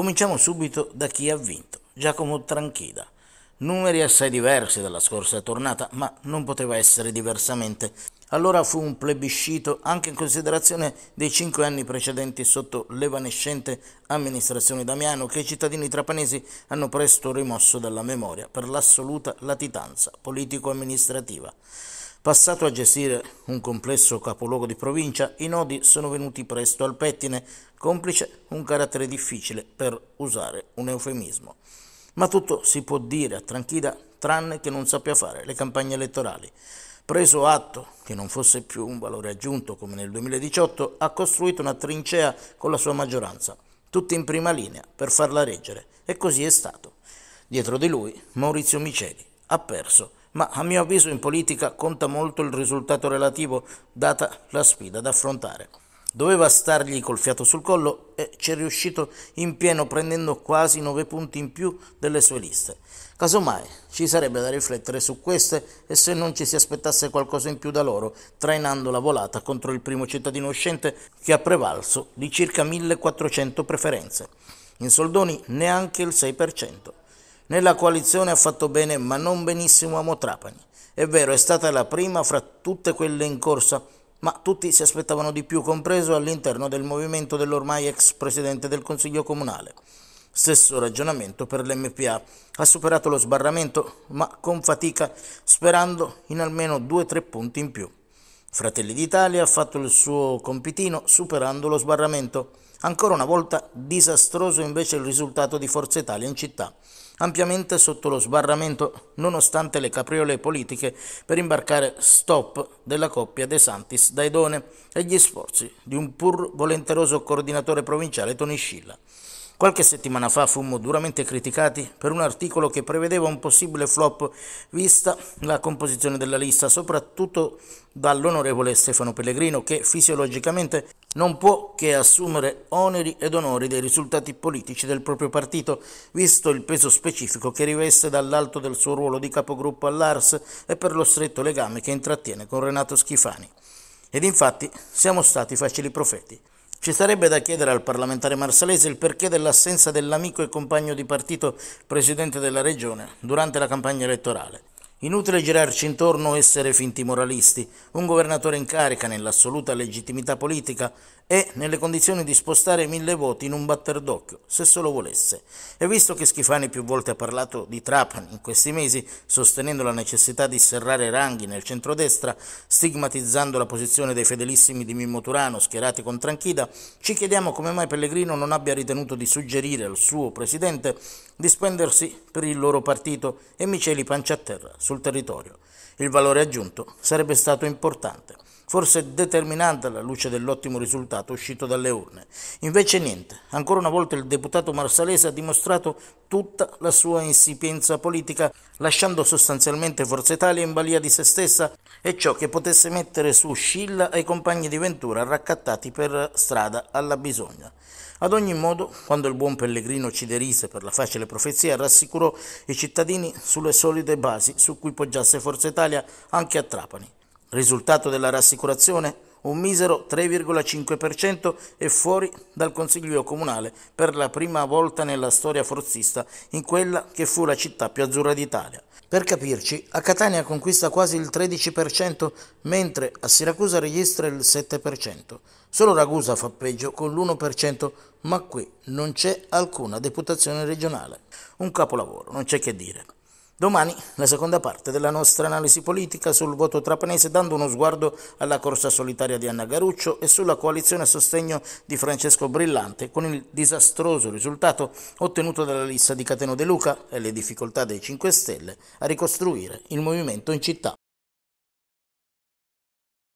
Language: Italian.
Cominciamo subito da chi ha vinto, Giacomo Tranchida. Numeri assai diversi dalla scorsa tornata, ma non poteva essere diversamente. Allora fu un plebiscito anche in considerazione dei cinque anni precedenti sotto l'evanescente amministrazione Damiano che i cittadini trapanesi hanno presto rimosso dalla memoria per l'assoluta latitanza politico-amministrativa. Passato a gestire un complesso capoluogo di provincia, i nodi sono venuti presto al pettine, complice un carattere difficile per usare un eufemismo. Ma tutto si può dire a Tranchida tranne che non sappia fare le campagne elettorali. Preso atto che non fosse più un valore aggiunto come nel 2018, ha costruito una trincea con la sua maggioranza, tutti in prima linea per farla reggere, e così è stato. Dietro di lui Maurizio Miceli ha perso ma a mio avviso in politica conta molto il risultato relativo data la sfida da affrontare. Doveva stargli col fiato sul collo e ci è riuscito in pieno prendendo quasi 9 punti in più delle sue liste. Casomai ci sarebbe da riflettere su queste e se non ci si aspettasse qualcosa in più da loro, trainando la volata contro il primo cittadino uscente che ha prevalso di circa 1400 preferenze. In soldoni neanche il 6%. Nella coalizione ha fatto bene, ma non benissimo a Motrapani. È vero, è stata la prima fra tutte quelle in corsa, ma tutti si aspettavano di più, compreso all'interno del movimento dell'ormai ex presidente del Consiglio Comunale. Stesso ragionamento per l'MPA. Ha superato lo sbarramento, ma con fatica, sperando in almeno due o tre punti in più. Fratelli d'Italia ha fatto il suo compitino superando lo sbarramento. Ancora una volta disastroso invece il risultato di Forza Italia in città, ampiamente sotto lo sbarramento nonostante le capriole politiche per imbarcare stop della coppia De Santis-Daidone e gli sforzi di un pur volenteroso coordinatore provinciale Tony Scilla. Qualche settimana fa fummo duramente criticati per un articolo che prevedeva un possibile flop vista la composizione della lista, soprattutto dall'onorevole Stefano Pellegrino che fisiologicamente non può che assumere oneri ed onori dei risultati politici del proprio partito, visto il peso specifico che riveste dall'alto del suo ruolo di capogruppo all'Ars e per lo stretto legame che intrattiene con Renato Schifani. Ed infatti siamo stati facili profeti. Ci sarebbe da chiedere al parlamentare marsalese il perché dell'assenza dell'amico e compagno di partito presidente della regione durante la campagna elettorale. Inutile girarci intorno o essere finti moralisti. Un governatore in carica, nell'assoluta legittimità politica, è nelle condizioni di spostare mille voti in un batter d'occhio, se solo volesse. E visto che Schifani più volte ha parlato di Trapani in questi mesi, sostenendo la necessità di serrare ranghi nel centrodestra, stigmatizzando la posizione dei fedelissimi di Mimmo Turano schierati con Tranchida, ci chiediamo come mai Pellegrino non abbia ritenuto di suggerire al suo presidente di spendersi per il loro partito e miceli pancia a terra sul territorio. Il valore aggiunto sarebbe stato importante forse determinante alla luce dell'ottimo risultato uscito dalle urne. Invece niente, ancora una volta il deputato marsalese ha dimostrato tutta la sua insipienza politica, lasciando sostanzialmente Forza Italia in balia di se stessa e ciò che potesse mettere su Scilla e i compagni di Ventura raccattati per strada alla bisogna. Ad ogni modo, quando il buon Pellegrino ci derise per la facile profezia, rassicurò i cittadini sulle solide basi su cui poggiasse Forza Italia anche a Trapani. Risultato della rassicurazione? Un misero 3,5% e fuori dal Consiglio Comunale per la prima volta nella storia forzista in quella che fu la città più azzurra d'Italia. Per capirci, a Catania conquista quasi il 13%, mentre a Siracusa registra il 7%. Solo Ragusa fa peggio con l'1%, ma qui non c'è alcuna deputazione regionale. Un capolavoro, non c'è che dire. Domani la seconda parte della nostra analisi politica sul voto trapanese dando uno sguardo alla corsa solitaria di Anna Garuccio e sulla coalizione a sostegno di Francesco Brillante con il disastroso risultato ottenuto dalla lista di Cateno De Luca e le difficoltà dei 5 Stelle a ricostruire il movimento in città.